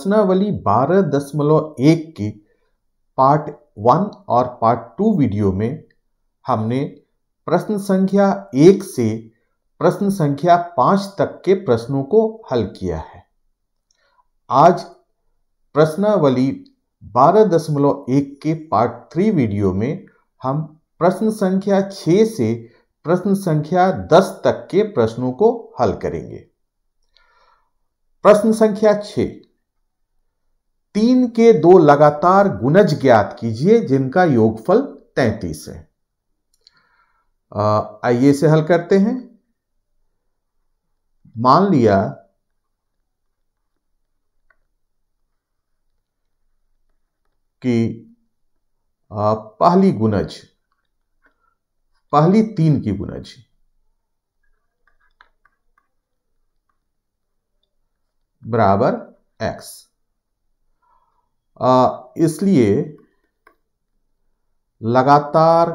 रचनावली बारह दशमलव एक के पार्ट वन और पार्ट टू वीडियो में हमने प्रश्न संख्या एक से प्रश्न संख्या पांच तक के प्रश्नों को हल किया है आज प्रश्नावली बारह दशमलव एक के पार्ट थ्री वीडियो में हम प्रश्न संख्या छह से प्रश्न संख्या दस तक के प्रश्नों को हल करेंगे प्रश्न संख्या छह तीन के दो लगातार गुणज ज्ञात कीजिए जिनका योगफल तैतीस है आइए इसे हल करते हैं मान लिया कि पहली गुणज पहली तीन की गुणज बराबर एक्स इसलिए लगातार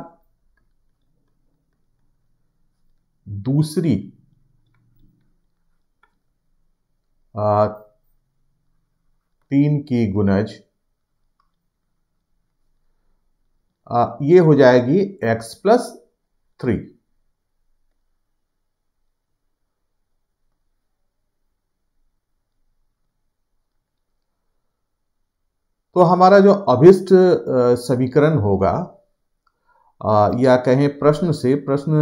दूसरी आ, तीन की गुनज आ, ये हो जाएगी x प्लस थ्री तो हमारा जो अभिष्ट समीकरण होगा या कहें प्रश्न से प्रश्न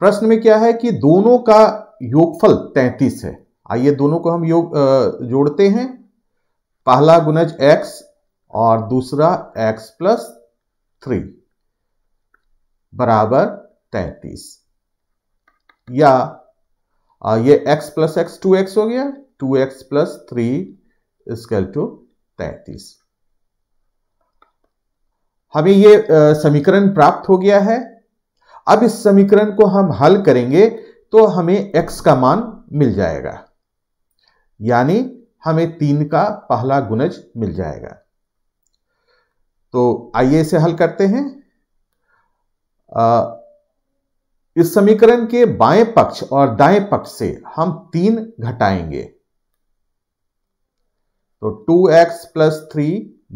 प्रश्न में क्या है कि दोनों का योगफल 33 है आइए दोनों को हम योग जोड़ते हैं पहला गुणज x और दूसरा x प्लस थ्री बराबर 33 या ये x प्लस एक्स टू हो गया 2x x plus three is equal to तैतीस हमें ये समीकरण प्राप्त हो गया है अब इस समीकरण को हम हल करेंगे तो हमें x का मान मिल जाएगा यानी हमें तीन का पहला गुणज मिल जाएगा तो आइए इसे हल करते हैं आ, इस समीकरण के बाएं पक्ष और दाएं पक्ष से हम तीन घटाएंगे तो two x plus three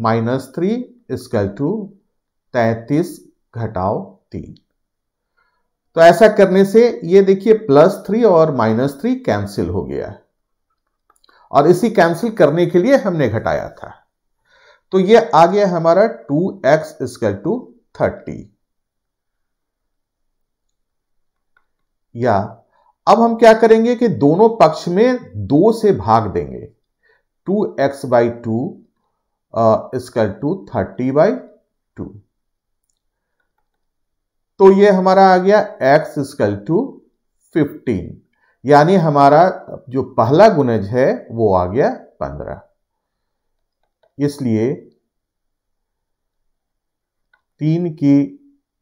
minus three is equal to तैतीस घटाओ तीन तो ऐसा करने से ये देखिए प्लस थ्री और माइनस थ्री कैंसिल हो गया और इसी कैंसिल करने के लिए हमने घटाया था तो ये आ गया हमारा two x is equal to thirty या अब हम क्या करेंगे कि दोनों पक्ष में दो से भाग देंगे two x by two uh, is equal to thirty by two तो ये हमारा आ गया एक्स स्क्वायर टू फिफ्टीन यानी हमारा जो पहला गुणज है वो आ गया पंद्रह इसलिए तीन की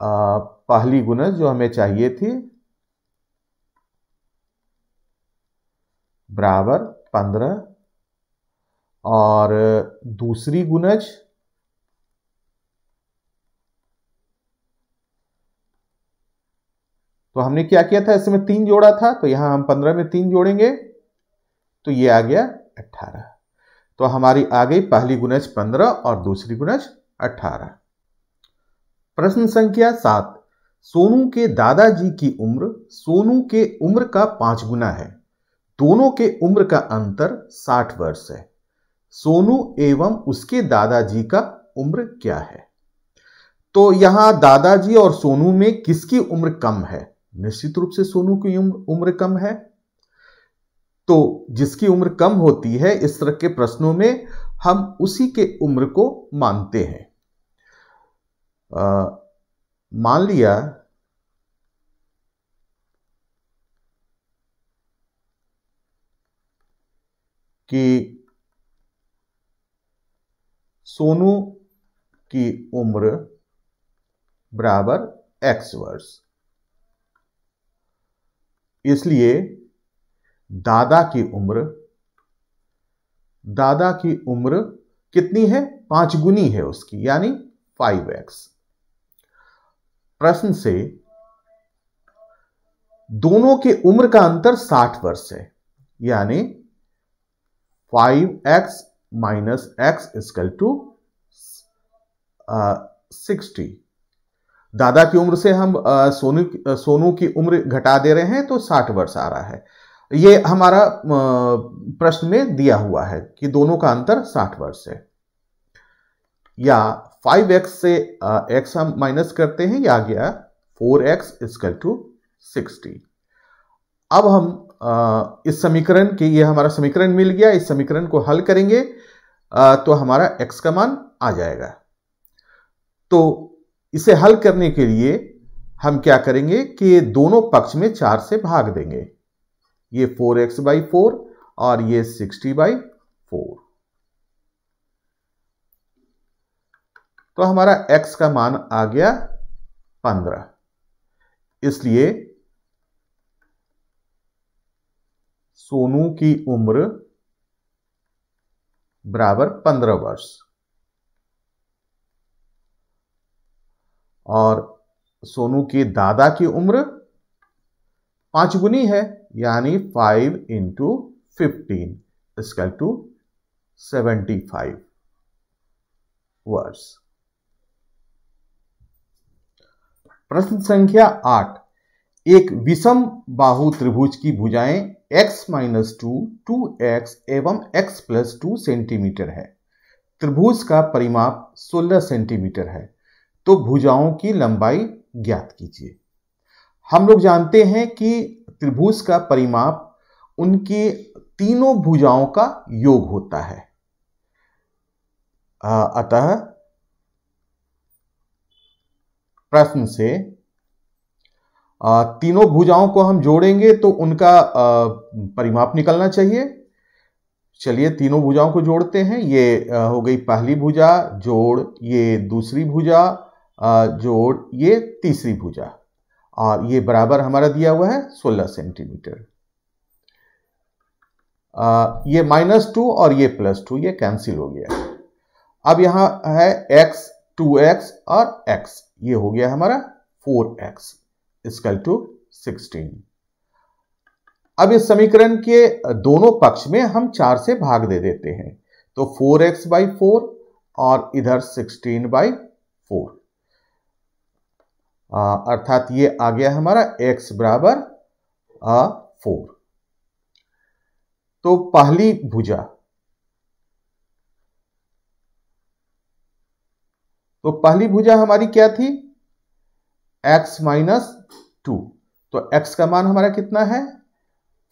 आ, uh, पहली गुणज जो हमें चाहिए थी बराबर पंद्रह और दूसरी गुनज तो हमने क्या किया था इसमें तीन जोड़ा था तो यहां हम पंद्रह में तीन जोड़ेंगे तो ये आ गया अट्ठारह तो हमारी आ गई पहली गुनज पंद्रह और दूसरी गुनज अट्ठारह प्रश्न संख्या सात सोनू के दादाजी की उम्र सोनू के उम्र का पांच गुना है दोनों के उम्र का अंतर साठ वर्ष है सोनू एवं उसके दादाजी का उम्र क्या है तो यहां दादाजी और सोनू में किसकी उम्र कम है निश्चित रूप से सोनू की उम्र उम्र कम है तो जिसकी उम्र कम होती है इस तरह के प्रश्नों में हम उसी के उम्र को मानते हैं मान लिया कि सोनू की उम्र बराबर एक्स वर्ष इसलिए दादा की उम्र दादा की उम्र कितनी है पांच गुनी है उसकी यानी फाइव एक्स प्रश्न से दोनों के उम्र का अंतर साठ वर्ष है यानी five x minus x is to sixty uh, दादा की उम्र से हम uh, सोनू uh, सोनू की उम्र घटा दे रहे हैं तो साठ वर्ष आ रहा है ये हमारा प्रश्न में दिया हुआ है कि दोनों का अंतर साठ वर्ष है या फाइव एक्स से एक्स हम माइनस करते हैं या आ गया four x is equal to sixty अब हम इस समीकरण की ये हमारा समीकरण मिल गया इस समीकरण को हल करेंगे तो हमारा एक्स का मान आ जाएगा तो इसे हल करने के लिए हम क्या करेंगे कि दोनों पक्ष में चार से भाग देंगे ये फोर एक्स बाई फोर और ये सिक्सटी बाई फोर तो हमारा एक्स का मान आ गया पंद्रह इसलिए सोनू की उम्र बराबर पंद्रह वर्ष और सोनू के दादा की उम्र पांच गुनी है यानी फाइव इंटू फिफ्टीन इसका टू सेवेंटी फाइव वर्ष प्रश्न संख्या आठ एक विषम बाहु त्रिभुज की भुजाएं x minus two two x एवं x प्लस टू सेंटीमीटर है त्रिभुज का परिमाप 16 सेंटीमीटर है तो भुजाओं की लंबाई ज्ञात कीजिए हम लोग जानते हैं कि त्रिभुज का परिमाप उनके तीनों भुजाओं का योग होता है अतः प्रश्न से तीनों भुजाओं को हम जोड़ेंगे तो उनका परिमाप निकलना चाहिए चलिए तीनों भुजाओं को जोड़ते हैं ये हो गई पहली भुजा जोड़ ये दूसरी भुजा जोड़ ये तीसरी भुजा और ये बराबर हमारा दिया हुआ है 16 सेंटीमीटर ये माइनस टू और ये प्लस टू ये कैंसिल हो गया अब यहां है एक्स टू एक्स और एक्स ये हो गया हमारा four x is equal to sixteen अब इस समीकरण के दोनों पक्ष में हम चार से भाग दे देते हैं तो फोर एक्स बाई फोर और इधर सिक्सटीन बाई फोर अर्थात ये आ गया हमारा एक्स बराबर फोर तो पहली भुजा तो पहली भुजा हमारी क्या थी एक्स माइनस टू तो एक्स का मान हमारा कितना है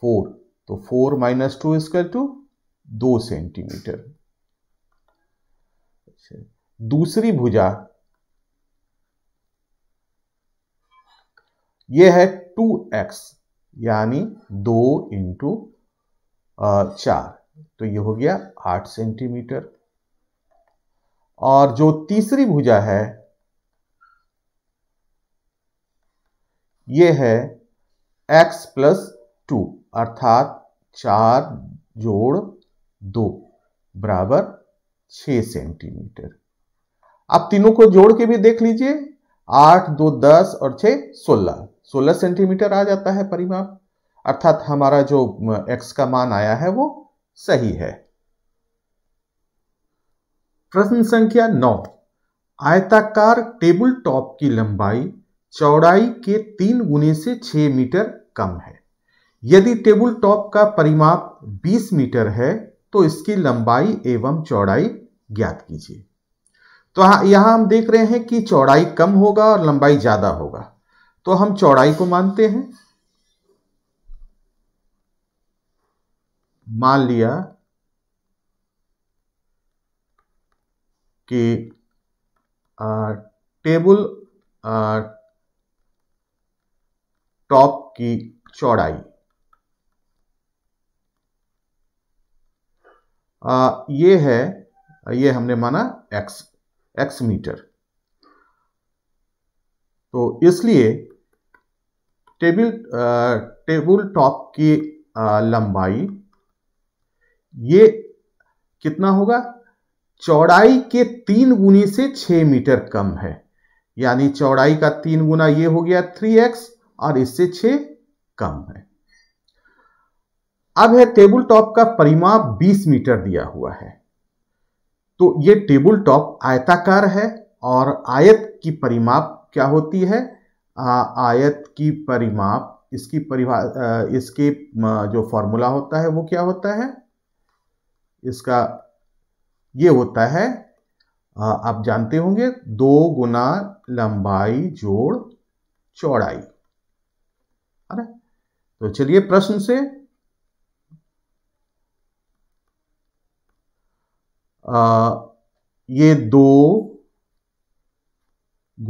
फोर तो four minus two is equal to दो सेंटीमीटर अच्छा। दूसरी भुजा यह है टू एक्स यानी दो इंटू चार तो ये हो गया आठ सेंटीमीटर और जो तीसरी भुजा है ये है x प्लस टू अर्थात चार जोड़ दो बराबर छ सेंटीमीटर आप तीनों को जोड़ के भी देख लीजिए आठ दो दस और छ सोलह सोलह सेंटीमीटर आ जाता है परिमाप अर्थात हमारा जो x का मान आया है वो सही है प्रश्न संख्या नौ आयताकार टेबल टॉप की लंबाई चौड़ाई के तीन गुने से छह मीटर कम है यदि टेबल टॉप का परिमाप 20 मीटर है तो इसकी लंबाई एवं चौड़ाई ज्ञात कीजिए तो हाँ, यहां हम देख रहे हैं कि चौड़ाई कम होगा और लंबाई ज़्यादा होगा तो हम चौड़ाई को मानते हैं मान लिया कि टेबल टॉप की चौड़ाई आ, ये है ये हमने माना एक्स एक्स मीटर तो इसलिए टेबल टेबल टॉप की आ, लंबाई ये कितना होगा चौड़ाई के तीन गुनी से छ मीटर कम है यानी चौड़ाई का तीन गुना ये हो गया थ्री एक्स और इससे छ कम है अब है टेबल टॉप का परिमाप 20 मीटर दिया हुआ है तो यह टेबल टॉप आयताकार है और आयत की परिमाप क्या होती है आ, आयत की परिमाप इसकी परिभा इसके जो फॉर्मूला होता है वो क्या होता है इसका ये होता है आप जानते होंगे दो गुना लंबाई जोड़ चौड़ाई तो चलिए प्रश्न से आ, ये दो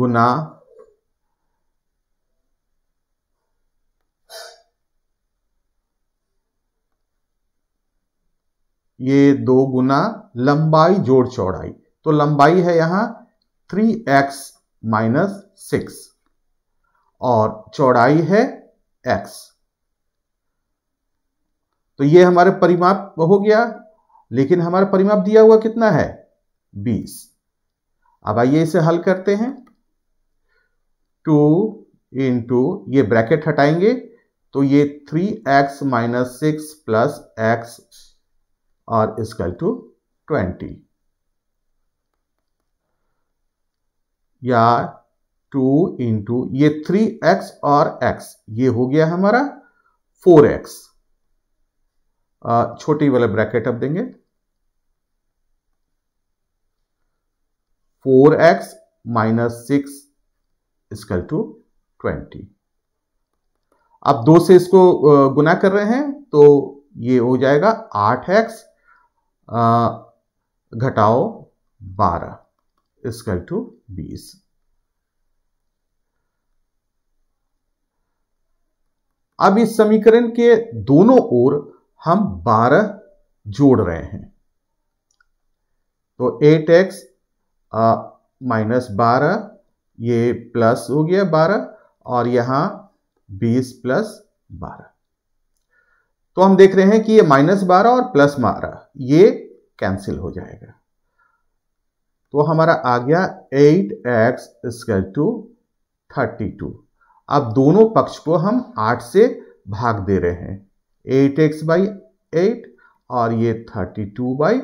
गुना ये दो गुना लंबाई जोड़ चौड़ाई तो लंबाई है यहां थ्री एक्स माइनस सिक्स और चौड़ाई है एक्स तो ये हमारा परिमाप हो गया लेकिन हमारा परिमाप दिया हुआ कितना है बीस अब आइए इसे हल करते हैं टू इंटू ये ब्रैकेट हटाएंगे तो ये three x minus six plus x और इसकल टू ट्वेंटी या टू इंटू ये थ्री एक्स और एक्स ये हो गया हमारा फोर एक्स छोटी वाला ब्रैकेट अब देंगे four x minus six is equal to twenty आप दो से इसको गुना कर रहे हैं तो ये हो जाएगा आठ एक्स घटाओ बारह इसकल टू बीस अब इस समीकरण के दोनों ओर हम 12 जोड़ रहे हैं तो 8x एक्स माइनस बारह ये प्लस हो गया 12 और यहां 20 प्लस 12 तो हम देख रहे हैं कि ये माइनस बारह और प्लस बारह ये कैंसिल हो जाएगा तो हमारा आ गया 8x x is equal to thirty अब दोनों पक्ष को हम 8 से भाग दे रहे हैं एट एक्स बाई एट और ये थर्टी टू बाई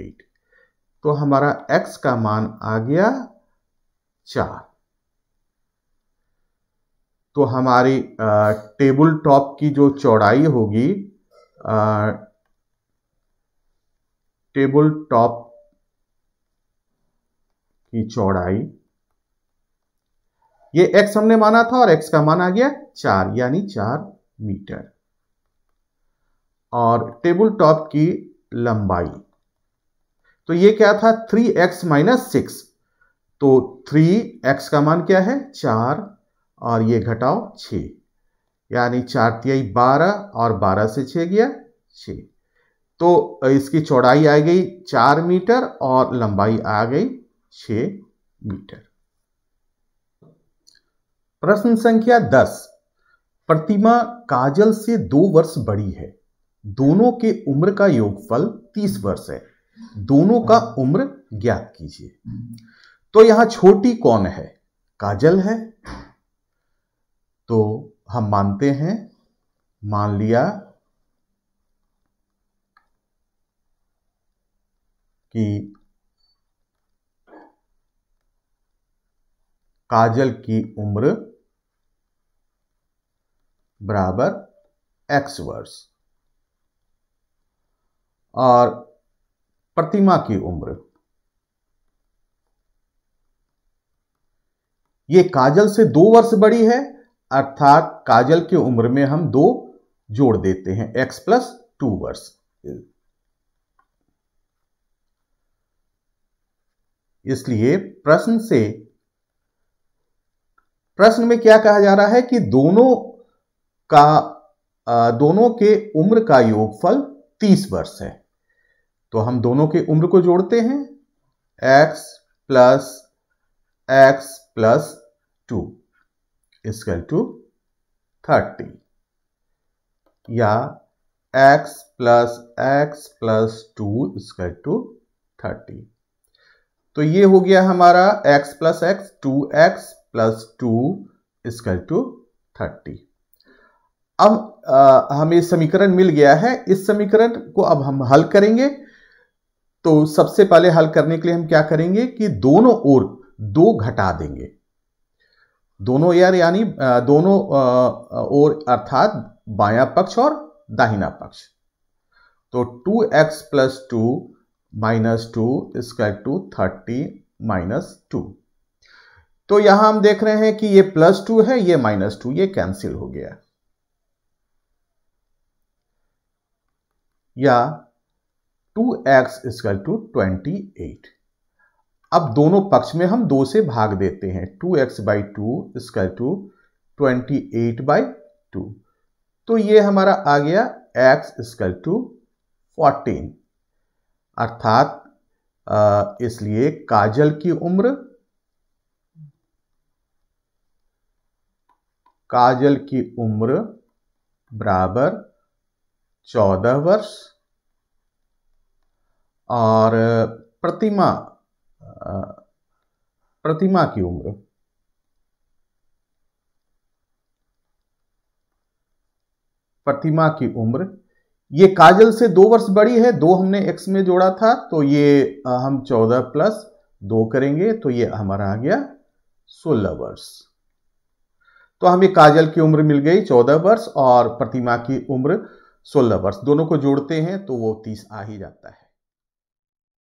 एट तो हमारा x का मान आ गया चार तो हमारी टेबल टॉप की जो चौड़ाई होगी टेबल टॉप की चौड़ाई ये x हमने माना था और x का मान आ गया चार यानी चार मीटर और टेबल टॉप की लंबाई तो ये क्या था थ्री एक्स माइनस सिक्स तो थ्री एक्स का मान क्या है चार और ये घटाओ छ यानी चार तिहाई बारह और बारह से छ गया छ तो इसकी चौड़ाई आ गई चार मीटर और लंबाई आ गई छ मीटर प्रश्न संख्या दस प्रतिमा काजल से दो वर्ष बड़ी है दोनों के उम्र का योगफल तीस वर्ष है दोनों का उम्र ज्ञात कीजिए तो यहां छोटी कौन है काजल है तो हम मानते हैं मान लिया कि काजल की उम्र बराबर एक्स वर्ष और प्रतिमा की उम्र ये काजल से दो वर्ष बड़ी है अर्थात काजल की उम्र में हम दो जोड़ देते हैं x प्लस टू वर्ष इसलिए प्रश्न से प्रश्न में क्या कहा जा रहा है कि दोनों का दोनों के उम्र का योगफल 30 वर्ष है तो हम दोनों की उम्र को जोड़ते हैं x plus x plus two is equal to thirty या x plus x plus two is equal to thirty तो ये हो गया हमारा x plus x two x plus two is equal to thirty अब आ, हमें समीकरण मिल गया है इस समीकरण को अब हम हल करेंगे तो सबसे पहले हल करने के लिए हम क्या करेंगे कि दोनों ओर दो घटा देंगे दोनों यार यानी दोनों ओर अर्थात बाया पक्ष और दाहिना पक्ष तो 2x x plus two minus two is equal to thirty minus two तो यहां हम देख रहे हैं कि ये प्लस टू है ये माइनस टू ये कैंसिल हो गया या two x is equal to twenty eight अब दोनों पक्ष में हम दो से भाग देते हैं two x by two is equal to twenty eight by two तो ये हमारा आ गया एक्स स्क्वायर टू फोर्टीन अर्थात इसलिए काजल की उम्र काजल की उम्र बराबर चौदह वर्ष और प्रतिमा प्रतिमा की उम्र प्रतिमा की उम्र ये काजल से दो वर्ष बड़ी है दो हमने एक्स में जोड़ा था तो ये हम चौदह प्लस दो करेंगे तो ये हमारा आ गया सोलह वर्ष तो हमें काजल की उम्र मिल गई चौदह वर्ष और प्रतिमा की उम्र सोलह वर्ष दोनों को जोड़ते हैं तो वो तीस आ ही जाता है